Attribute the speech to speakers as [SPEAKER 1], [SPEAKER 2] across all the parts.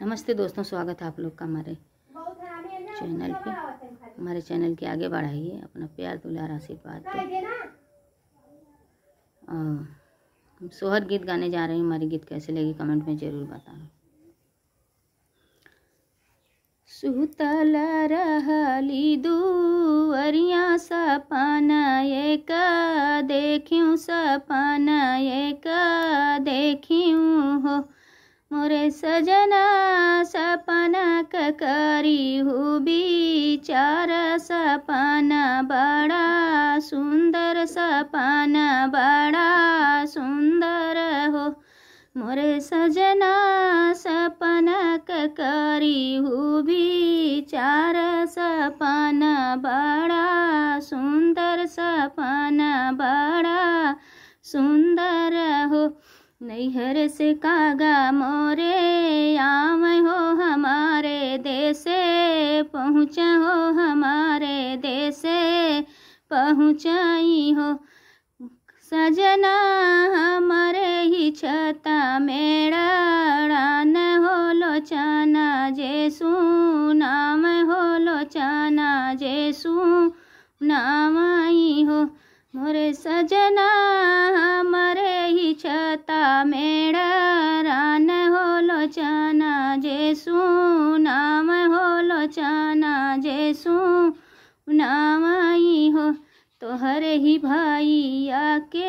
[SPEAKER 1] नमस्ते दोस्तों स्वागत है आप लोग का हमारे चैनल पे हमारे चैनल के आगे बढ़ाइए अपना प्यार दुलार आशीर्वाद तो। हम सोहर गीत गाने जा रहे हैं हमारी गीत कैसे लगी कमेंट में ज़रूर बताना सुतल रहली दूरिया सपना एक देखियो सपना एक देखियो हो मोरे सजना सपना ककारी हो बिचार सपना बड़ा सुंदर सपना बड़ा सुंदर हो मोरे सजना सपना ककारी हो बिचार सपना बड़ा सुंदर सपना बड़ा सुंदर हो नैहर से कागा मोरे आव हो हमारे देसे पहुँच हो हमारे देसे पहुँचाई हो सजना हमारे ही छता मेरा न हो लोचाना जैसू नाम हो लोचाना जैसू नाम आई हो मोरे सजना ಮೇಡ ರಾನ नाम ಜೇಸು ನಾಮ ಹೋಲೋಚನ नाम आई हो तोहर ही भाईया के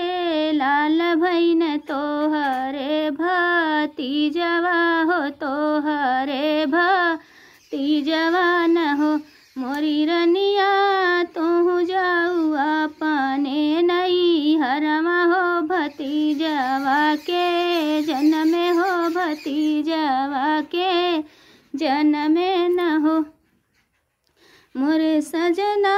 [SPEAKER 1] लाल भई न तोहरे भाती जवा हो तोहरे भाती जवान हो मोरी रनिया तोहू जाऊआ पाने नई हरमा हो भतीजा जन्म हो भतीजवा के जन्म न हो मोर सजना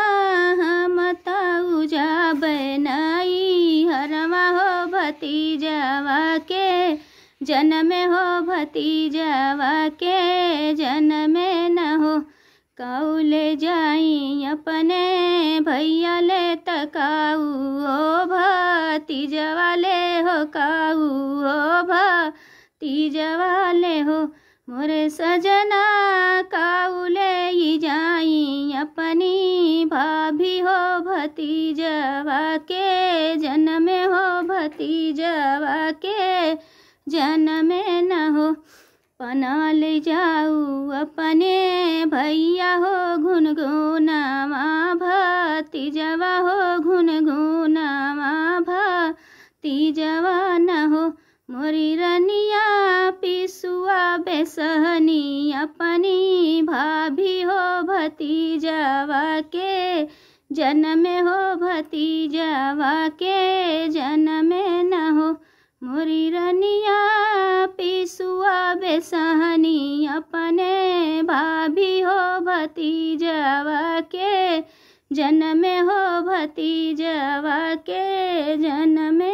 [SPEAKER 1] मताऊ जा बनाई हरवा हो भतीजवा के जन्म हो भतीजवा के जन्म न हो ले जाई अपने भैया ले तकाऊ हो भतीजवा ले काऊ हो जवाले हो मोरे सजना काउले ही जाई अपनी भाभी हो भतीजवा के जन्मे हो भतीजवा के जन्मे न हो पना ले जाऊ अपने भैया हो गुनगुना भतीजवा न हो मोरी रनिया पिसुआ बेसहनी अपनी भाभी हो भतीजावा के जन्म हो भतीजावा के जन्म न हो मोरी रनिया पिसुआ बेसहनी अपने भाभी हो भतीजावा के जन्म हो भतीजावा के जन्म